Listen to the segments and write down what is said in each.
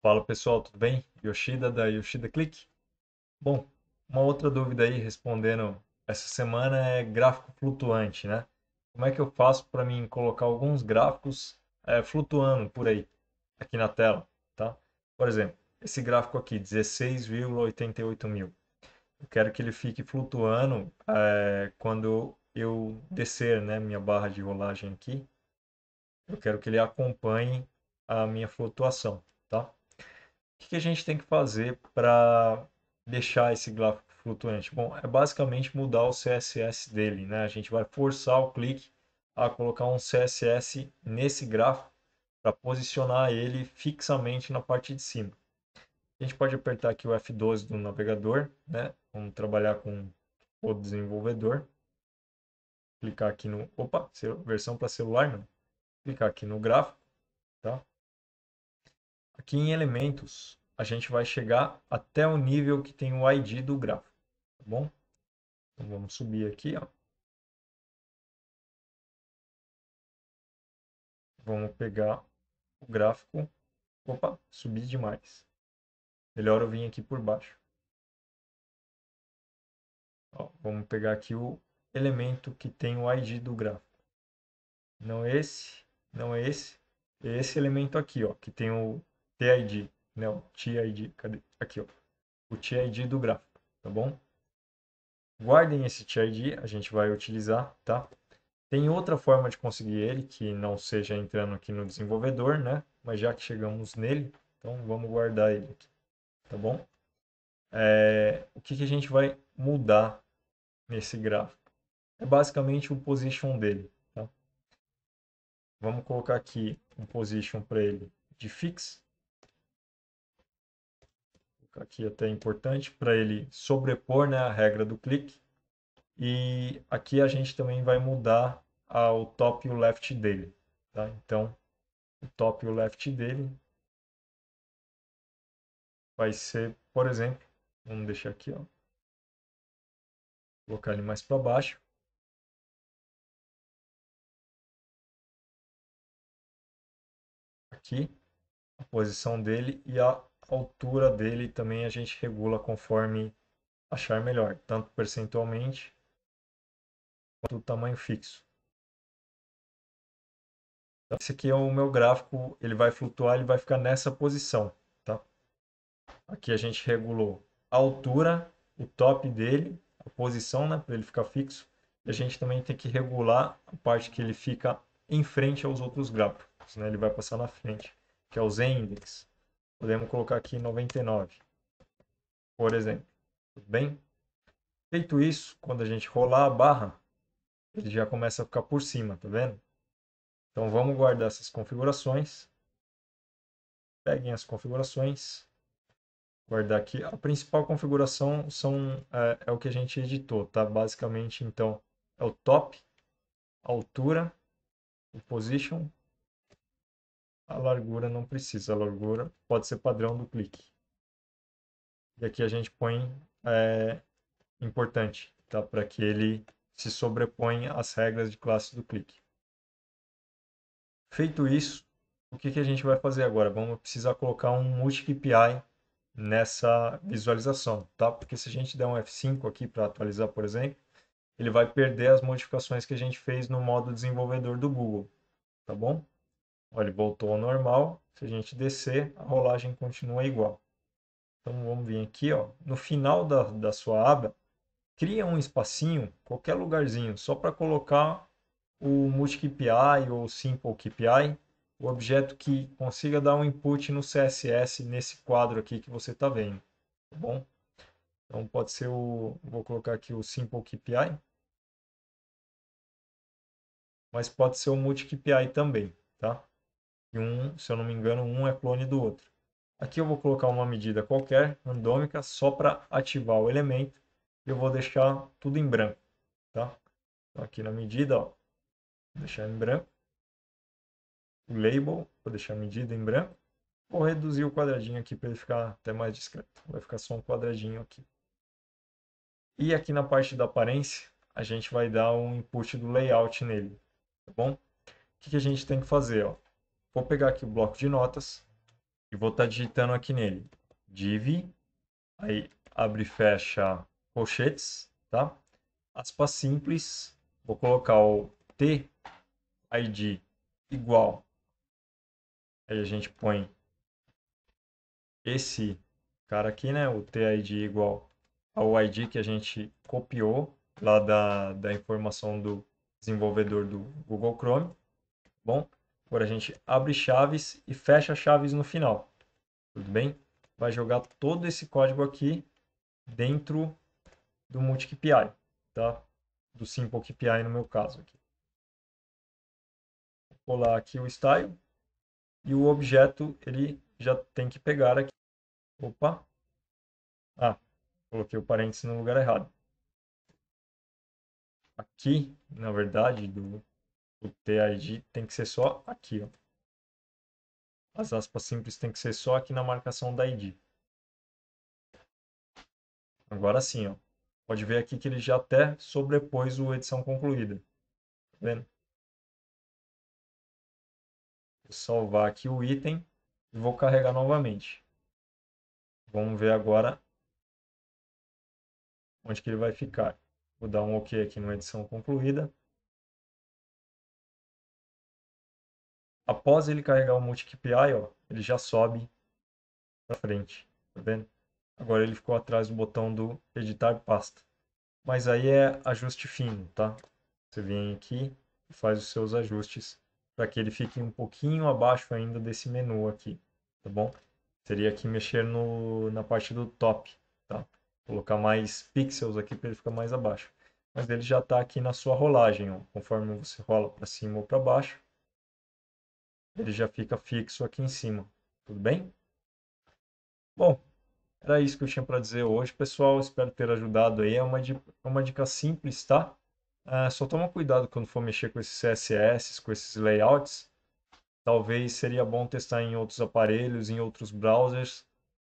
Fala pessoal, tudo bem? Yoshida da Yoshida Click. Bom, uma outra dúvida aí respondendo essa semana é gráfico flutuante, né? Como é que eu faço para mim colocar alguns gráficos é, flutuando por aí, aqui na tela, tá? Por exemplo, esse gráfico aqui, 16,88 mil. Eu quero que ele fique flutuando é, quando eu descer, né, minha barra de rolagem aqui. Eu quero que ele acompanhe a minha flutuação, tá? o que a gente tem que fazer para deixar esse gráfico flutuante? Bom, é basicamente mudar o CSS dele, né? A gente vai forçar o clique a colocar um CSS nesse gráfico para posicionar ele fixamente na parte de cima. A gente pode apertar aqui o F12 do navegador, né? Vamos trabalhar com o desenvolvedor. Clicar aqui no, opa, versão para celular não. Clicar aqui no gráfico, tá? que em elementos a gente vai chegar até o nível que tem o ID do grafo, tá bom? Então vamos subir aqui, ó. Vamos pegar o gráfico. Opa, subi demais. Melhor eu vim aqui por baixo. Ó, vamos pegar aqui o elemento que tem o ID do gráfico. Não esse, não é esse. É Esse elemento aqui, ó, que tem o TID, não, TID, cadê? Aqui, ó, o TID do gráfico, tá bom? Guardem esse TID, a gente vai utilizar, tá? Tem outra forma de conseguir ele, que não seja entrando aqui no desenvolvedor, né? Mas já que chegamos nele, então vamos guardar ele aqui, tá bom? É, o que, que a gente vai mudar nesse gráfico? É basicamente o position dele, tá? Vamos colocar aqui um position para ele de fix, Aqui até é importante para ele sobrepor né, a regra do clique. E aqui a gente também vai mudar o top e o left dele. Tá? Então, o top e o left dele vai ser, por exemplo, vamos deixar aqui, ó, colocar ele mais para baixo. Aqui, a posição dele e a a altura dele também a gente regula conforme achar melhor, tanto percentualmente quanto o tamanho fixo. Então, esse aqui é o meu gráfico, ele vai flutuar, ele vai ficar nessa posição, tá? Aqui a gente regulou a altura, o top dele, a posição, né, para ele ficar fixo. E a gente também tem que regular a parte que ele fica em frente aos outros gráficos, né? Ele vai passar na frente, que é os index. Podemos colocar aqui 99, por exemplo. Tudo bem? Feito isso, quando a gente rolar a barra, ele já começa a ficar por cima, tá vendo? Então vamos guardar essas configurações. Peguem as configurações. Guardar aqui. A principal configuração são, é, é o que a gente editou, tá? Basicamente, então, é o top, altura, o position, a largura não precisa, a largura pode ser padrão do clique. E aqui a gente põe é, importante, tá? Para que ele se sobreponha às regras de classe do clique. Feito isso, o que, que a gente vai fazer agora? Vamos precisar colocar um multi-KPI nessa visualização, tá? Porque se a gente der um F5 aqui para atualizar, por exemplo, ele vai perder as modificações que a gente fez no modo desenvolvedor do Google, tá bom? Olha, voltou ao normal. Se a gente descer, a rolagem continua igual. Então vamos vir aqui, ó, no final da, da sua aba, cria um espacinho, qualquer lugarzinho, só para colocar o MultiKPI ou Simple KPI, o objeto que consiga dar um input no CSS nesse quadro aqui que você está vendo, tá bom? Então pode ser o, vou colocar aqui o Simple KPI, mas pode ser o MultiKPI também, tá? E um, se eu não me engano, um é clone do outro. Aqui eu vou colocar uma medida qualquer, randômica, só para ativar o elemento. Eu vou deixar tudo em branco, tá? Então, aqui na medida, ó, vou deixar em branco. O label, vou deixar a medida em branco. Vou reduzir o quadradinho aqui para ele ficar até mais discreto. Vai ficar só um quadradinho aqui. E aqui na parte da aparência, a gente vai dar um input do layout nele, tá bom? O que, que a gente tem que fazer, ó? Vou pegar aqui o bloco de notas e vou estar tá digitando aqui nele. Div, aí abre e fecha colchetes, tá? Aspa simples, vou colocar o T ID igual. Aí a gente põe esse cara aqui, né? O TID igual ao ID que a gente copiou lá da, da informação do desenvolvedor do Google Chrome. Tá bom, Agora a gente abre chaves e fecha chaves no final. Tudo bem? Vai jogar todo esse código aqui dentro do MultiKPI, tá? Do Simple no meu caso aqui. Vou colar aqui o style e o objeto ele já tem que pegar aqui. Opa! Ah, coloquei o parênteses no lugar errado. Aqui, na verdade, do o TID tem que ser só aqui, ó. As aspas simples tem que ser só aqui na marcação da ID. Agora sim, ó. Pode ver aqui que ele já até sobrepôs o edição concluída. Tá vendo? Vou salvar aqui o item e vou carregar novamente. Vamos ver agora onde que ele vai ficar. Vou dar um OK aqui na edição concluída. após ele carregar o Multic ó, ele já sobe para frente, tá vendo? Agora ele ficou atrás do botão do editar pasta. Mas aí é ajuste fino, tá? Você vem aqui e faz os seus ajustes para que ele fique um pouquinho abaixo ainda desse menu aqui, tá bom? Seria aqui mexer no, na parte do top, tá? Colocar mais pixels aqui para ele ficar mais abaixo. Mas ele já está aqui na sua rolagem, ó. conforme você rola para cima ou para baixo ele já fica fixo aqui em cima. Tudo bem? Bom, era isso que eu tinha para dizer hoje, pessoal. Espero ter ajudado aí. É uma, é uma dica simples, tá? Uh, só toma cuidado quando for mexer com esses CSS, com esses layouts. Talvez seria bom testar em outros aparelhos, em outros browsers,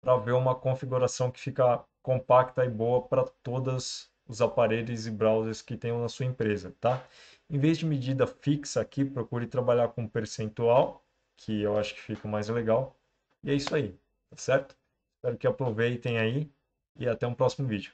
para ver uma configuração que fica compacta e boa para todos os aparelhos e browsers que tenham na sua empresa, tá? Em vez de medida fixa aqui, procure trabalhar com percentual, que eu acho que fica mais legal. E é isso aí, tá certo? Espero que aproveitem aí e até um próximo vídeo.